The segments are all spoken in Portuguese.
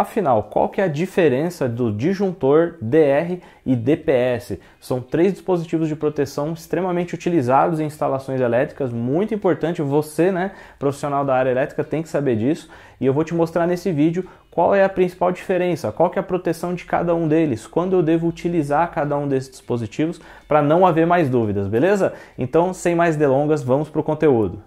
Afinal, qual que é a diferença do disjuntor DR e DPS? São três dispositivos de proteção extremamente utilizados em instalações elétricas, muito importante você, né, profissional da área elétrica, tem que saber disso, e eu vou te mostrar nesse vídeo qual é a principal diferença, qual que é a proteção de cada um deles, quando eu devo utilizar cada um desses dispositivos para não haver mais dúvidas, beleza? Então, sem mais delongas, vamos para o conteúdo.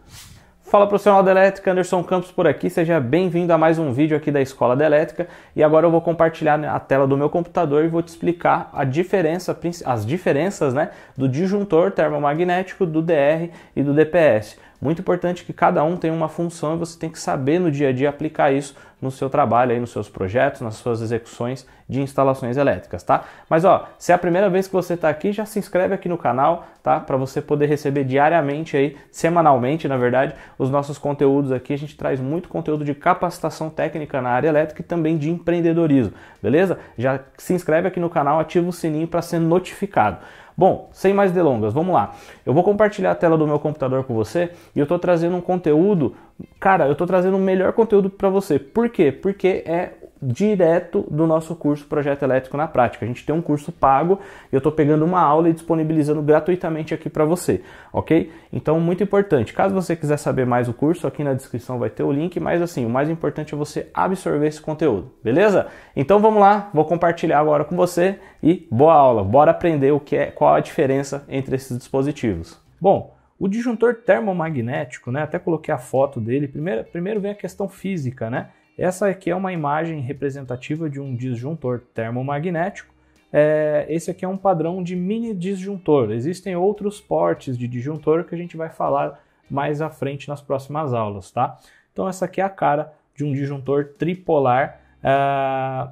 Fala profissional da elétrica, Anderson Campos por aqui, seja bem-vindo a mais um vídeo aqui da Escola da Elétrica e agora eu vou compartilhar a tela do meu computador e vou te explicar a diferença, as diferenças né, do disjuntor termomagnético, do DR e do DPS. Muito importante que cada um tenha uma função e você tem que saber no dia a dia aplicar isso no seu trabalho, aí, nos seus projetos, nas suas execuções de instalações elétricas, tá? Mas ó, se é a primeira vez que você está aqui, já se inscreve aqui no canal, tá? Para você poder receber diariamente aí, semanalmente, na verdade, os nossos conteúdos aqui. A gente traz muito conteúdo de capacitação técnica na área elétrica e também de empreendedorismo, beleza? Já se inscreve aqui no canal, ativa o sininho para ser notificado. Bom, sem mais delongas, vamos lá. Eu vou compartilhar a tela do meu computador com você e eu estou trazendo um conteúdo, cara, eu estou trazendo o melhor conteúdo para você. Por quê? Porque é direto do nosso curso Projeto Elétrico na Prática. A gente tem um curso pago, e eu estou pegando uma aula e disponibilizando gratuitamente aqui para você, ok? Então, muito importante. Caso você quiser saber mais o curso, aqui na descrição vai ter o link, mas assim, o mais importante é você absorver esse conteúdo, beleza? Então vamos lá, vou compartilhar agora com você e boa aula. Bora aprender o que é, qual a diferença entre esses dispositivos. Bom, o disjuntor termomagnético, né? Até coloquei a foto dele. Primeiro, primeiro vem a questão física, né? Essa aqui é uma imagem representativa de um disjuntor termomagnético. É, esse aqui é um padrão de mini disjuntor. Existem outros portes de disjuntor que a gente vai falar mais à frente nas próximas aulas, tá? Então essa aqui é a cara de um disjuntor tripolar, uh,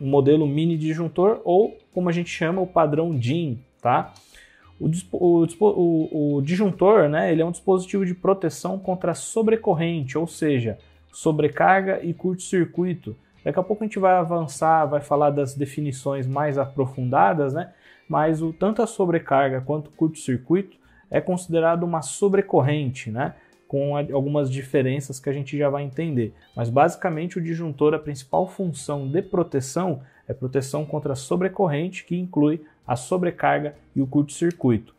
modelo mini disjuntor ou como a gente chama o padrão DIN, tá? O, o, o, o disjuntor, né, ele é um dispositivo de proteção contra sobrecorrente, ou seja, sobrecarga e curto-circuito. Daqui a pouco a gente vai avançar, vai falar das definições mais aprofundadas, né? Mas o, tanto a sobrecarga quanto o curto-circuito é considerado uma sobrecorrente, né? Com algumas diferenças que a gente já vai entender. Mas basicamente o disjuntor, a principal função de proteção é proteção contra a sobrecorrente, que inclui a sobrecarga e o curto-circuito.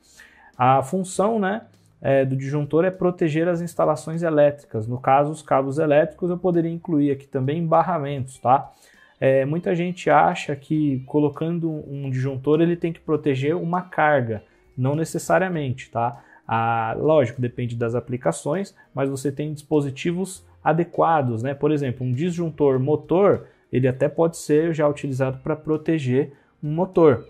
A função, né? é, do disjuntor é proteger as instalações elétricas. No caso, os cabos elétricos eu poderia incluir aqui também embarramentos, tá? É, muita gente acha que colocando um disjuntor ele tem que proteger uma carga, não necessariamente, tá? Ah, lógico, depende das aplicações, mas você tem dispositivos adequados, né? Por exemplo, um disjuntor motor, ele até pode ser já utilizado para proteger um motor,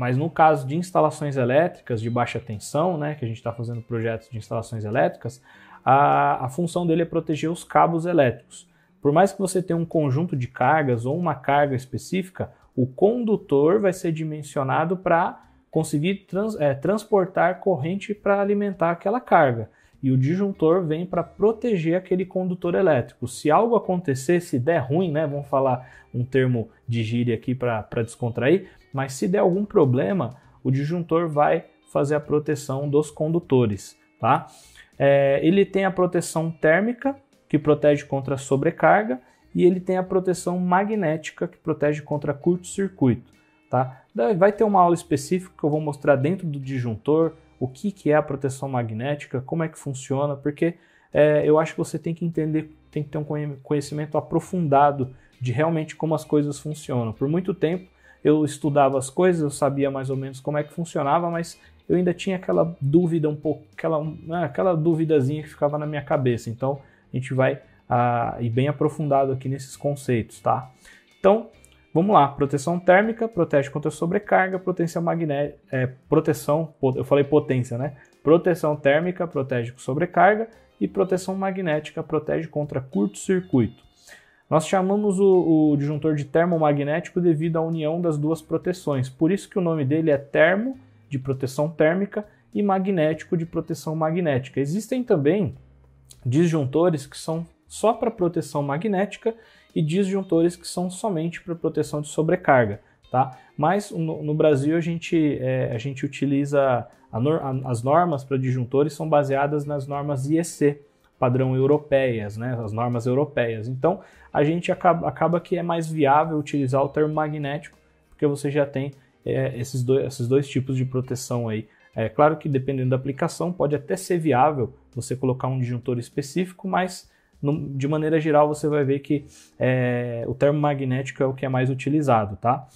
mas no caso de instalações elétricas de baixa tensão, né, que a gente está fazendo projetos de instalações elétricas, a, a função dele é proteger os cabos elétricos. Por mais que você tenha um conjunto de cargas ou uma carga específica, o condutor vai ser dimensionado para conseguir trans, é, transportar corrente para alimentar aquela carga. E o disjuntor vem para proteger aquele condutor elétrico. Se algo acontecer, se der ruim, né, vamos falar um termo de gíria aqui para descontrair, mas se der algum problema, o disjuntor vai fazer a proteção dos condutores, tá? É, ele tem a proteção térmica, que protege contra sobrecarga, e ele tem a proteção magnética, que protege contra curto-circuito, tá? Vai ter uma aula específica que eu vou mostrar dentro do disjuntor o que, que é a proteção magnética, como é que funciona, porque é, eu acho que você tem que entender, tem que ter um conhecimento aprofundado de realmente como as coisas funcionam. Por muito tempo eu estudava as coisas, eu sabia mais ou menos como é que funcionava, mas eu ainda tinha aquela dúvida um pouco, aquela, né, aquela duvidazinha que ficava na minha cabeça. Então, a gente vai ah, ir bem aprofundado aqui nesses conceitos, tá? Então, vamos lá. Proteção térmica protege contra sobrecarga, proteção magnética, é, proteção, eu falei potência, né? Proteção térmica protege contra sobrecarga e proteção magnética protege contra curto-circuito. Nós chamamos o, o, disjuntor de termomagnético devido à união das duas proteções, por isso que o nome dele é termo, de proteção térmica, e magnético, de proteção magnética. Existem também disjuntores que são só para proteção magnética e disjuntores que são somente para proteção de sobrecarga. Tá? Mas no, no Brasil a gente, é, a gente utiliza a a, as normas para disjuntores são baseadas nas normas IEC, padrão europeias, né, as normas europeias. Então a gente acaba, acaba que é mais viável utilizar o termo magnético, porque você já tem é, esses, dois, esses dois tipos de proteção aí. É claro que dependendo da aplicação pode até ser viável você colocar um disjuntor específico, mas no, de maneira geral você vai ver que é, o termo magnético é o que é mais utilizado, tá?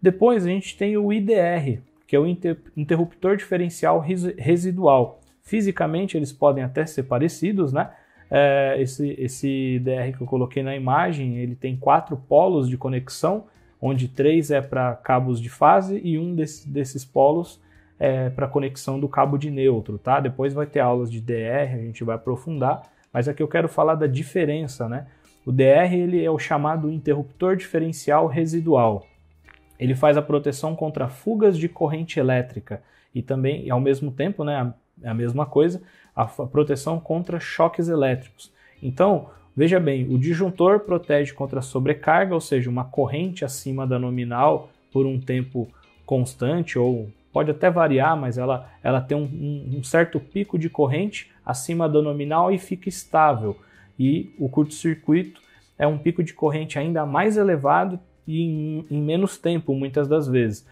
Depois a gente tem o IDR, que é o interruptor diferencial residual. Fisicamente eles podem até ser parecidos, né? É, esse, esse DR que eu coloquei na imagem, ele tem quatro polos de conexão, onde três é para cabos de fase e um desse, desses polos é para conexão do cabo de neutro, tá? Depois vai ter aulas de DR, a gente vai aprofundar, mas aqui eu quero falar da diferença, né? O DR ele é o chamado interruptor diferencial residual. Ele faz a proteção contra fugas de corrente elétrica e também, ao mesmo tempo, né, é a mesma coisa, a proteção contra choques elétricos. Então, veja bem, o disjuntor protege contra sobrecarga, ou seja, uma corrente acima da nominal por um tempo constante ou pode até variar, mas ela, ela tem um, um, certo pico de corrente acima da nominal e fica estável. E o curto-circuito é um pico de corrente ainda mais elevado e em, em menos tempo, muitas das vezes.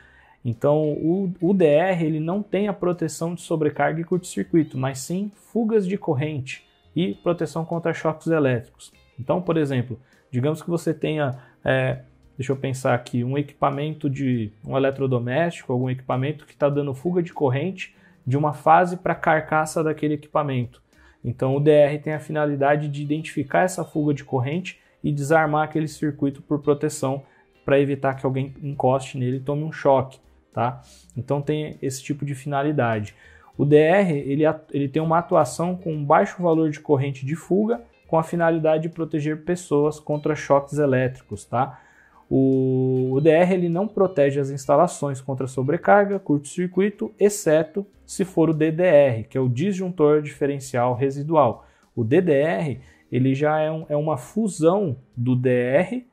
Então, o, o DR ele não tem a proteção de sobrecarga e curto-circuito, mas sim fugas de corrente e proteção contra choques elétricos. Então, por exemplo, digamos que você tenha, é, deixa eu pensar aqui, um equipamento de um eletrodoméstico, algum equipamento que está dando fuga de corrente de uma fase para a carcaça daquele equipamento. Então, o DR tem a finalidade de identificar essa fuga de corrente e desarmar aquele circuito por proteção para evitar que alguém encoste nele e tome um choque tá? Então tem esse tipo de finalidade. O DR ele, ele tem uma atuação com baixo valor de corrente de fuga, com a finalidade de proteger pessoas contra choques elétricos, tá? O, o DR ele não protege as instalações contra sobrecarga, curto-circuito, exceto se for o DDR, que é o disjuntor diferencial residual. O DDR ele já é, um, é uma fusão do DR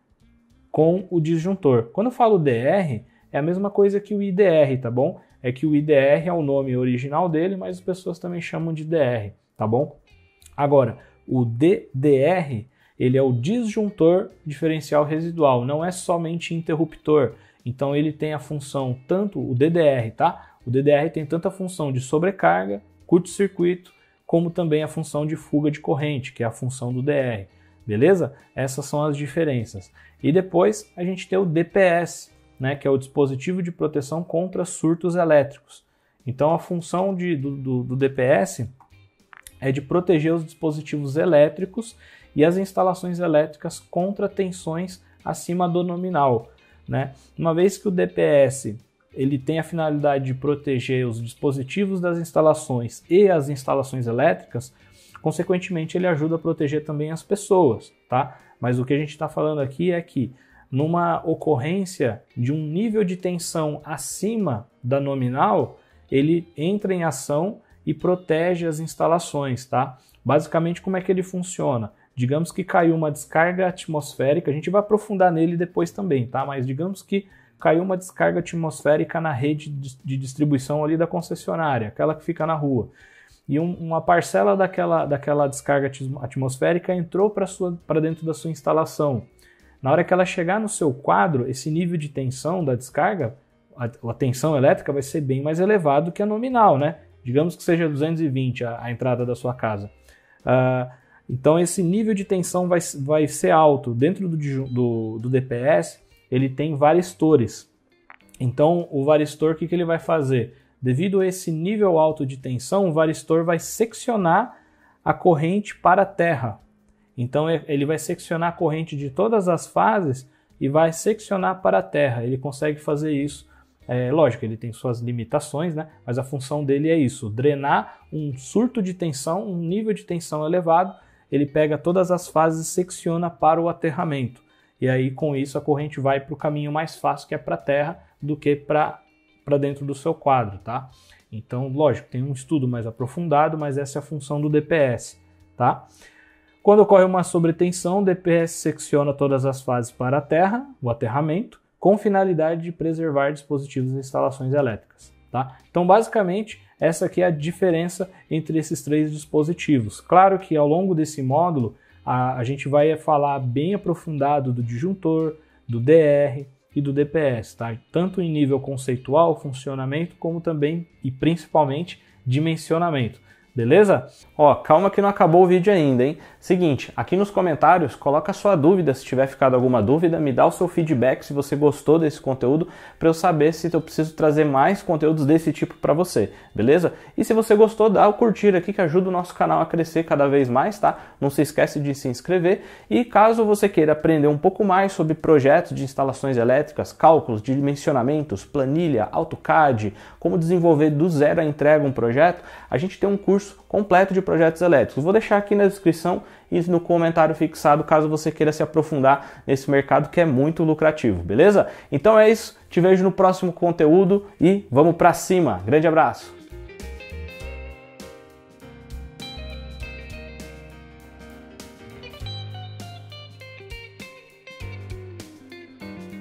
com o disjuntor. Quando eu falo DR, é a mesma coisa que o IDR, tá bom? É que o IDR é o nome original dele, mas as pessoas também chamam de DR, tá bom? Agora, o DDR, ele é o disjuntor diferencial residual, não é somente interruptor. Então ele tem a função tanto o DDR, tá? O DDR tem tanto a função de sobrecarga, curto-circuito, como também a função de fuga de corrente, que é a função do DR. Beleza? Essas são as diferenças. E depois a gente tem o DPS, né, que é o dispositivo de proteção contra surtos elétricos. Então, a função de, do, do, do DPS é de proteger os dispositivos elétricos e as instalações elétricas contra tensões acima do nominal. Né? Uma vez que o DPS ele tem a finalidade de proteger os dispositivos das instalações e as instalações elétricas, consequentemente ele ajuda a proteger também as pessoas, tá? Mas o que a gente está falando aqui é que numa ocorrência de um nível de tensão acima da nominal, ele entra em ação e protege as instalações, tá? Basicamente, como é que ele funciona? Digamos que caiu uma descarga atmosférica, a gente vai aprofundar nele depois também, tá? Mas digamos que caiu uma descarga atmosférica na rede de distribuição ali da concessionária, aquela que fica na rua. E um, uma parcela daquela, daquela descarga atmosférica entrou para dentro da sua instalação. Na hora que ela chegar no seu quadro, esse nível de tensão da descarga, a, a tensão elétrica vai ser bem mais elevado que a nominal, né? Digamos que seja 220 a, a entrada da sua casa. Uh, então esse nível de tensão vai, vai ser alto. Dentro do, do, do DPS, ele tem varistores. Então o varistor, o que, que ele vai fazer? Devido a esse nível alto de tensão, o varistor vai seccionar a corrente para a terra, então é, ele vai seccionar a corrente de todas as fases e vai seccionar para a Terra. Ele consegue fazer isso. É, lógico, ele tem suas limitações, né? mas a função dele é isso: drenar um surto de tensão, um nível de tensão elevado. Ele pega todas as fases e secciona para o aterramento. E aí, com isso, a corrente vai para o caminho mais fácil, que é para a Terra, do que para dentro do seu quadro. Tá? Então, lógico, tem um estudo mais aprofundado, mas essa é a função do DPS. Tá? Quando ocorre uma sobretensão, o DPS secciona todas as fases para a terra, o aterramento, com finalidade de preservar dispositivos e instalações elétricas. Tá? Então, basicamente, essa aqui é a diferença entre esses três dispositivos. Claro que ao longo desse módulo, a, a gente vai falar bem aprofundado do disjuntor, do DR e do DPS, tá? tanto em nível conceitual, funcionamento, como também e principalmente dimensionamento. Beleza? Ó, calma que não acabou o vídeo ainda, hein? Seguinte, aqui nos comentários, coloca a sua dúvida, se tiver ficado alguma dúvida, me dá o seu feedback se você gostou desse conteúdo, para eu saber se eu preciso trazer mais conteúdos desse tipo para você, beleza? E se você gostou, dá o curtir aqui que ajuda o nosso canal a crescer cada vez mais, tá? Não se esquece de se inscrever e caso você queira aprender um pouco mais sobre projetos de instalações elétricas, cálculos, dimensionamentos, planilha, AutoCAD, como desenvolver do zero a entrega um projeto, a gente tem um curso completo de projetos elétricos. Vou deixar aqui na descrição e no comentário fixado caso você queira se aprofundar nesse mercado que é muito lucrativo, beleza? Então é isso, te vejo no próximo conteúdo e vamos para cima. Grande abraço.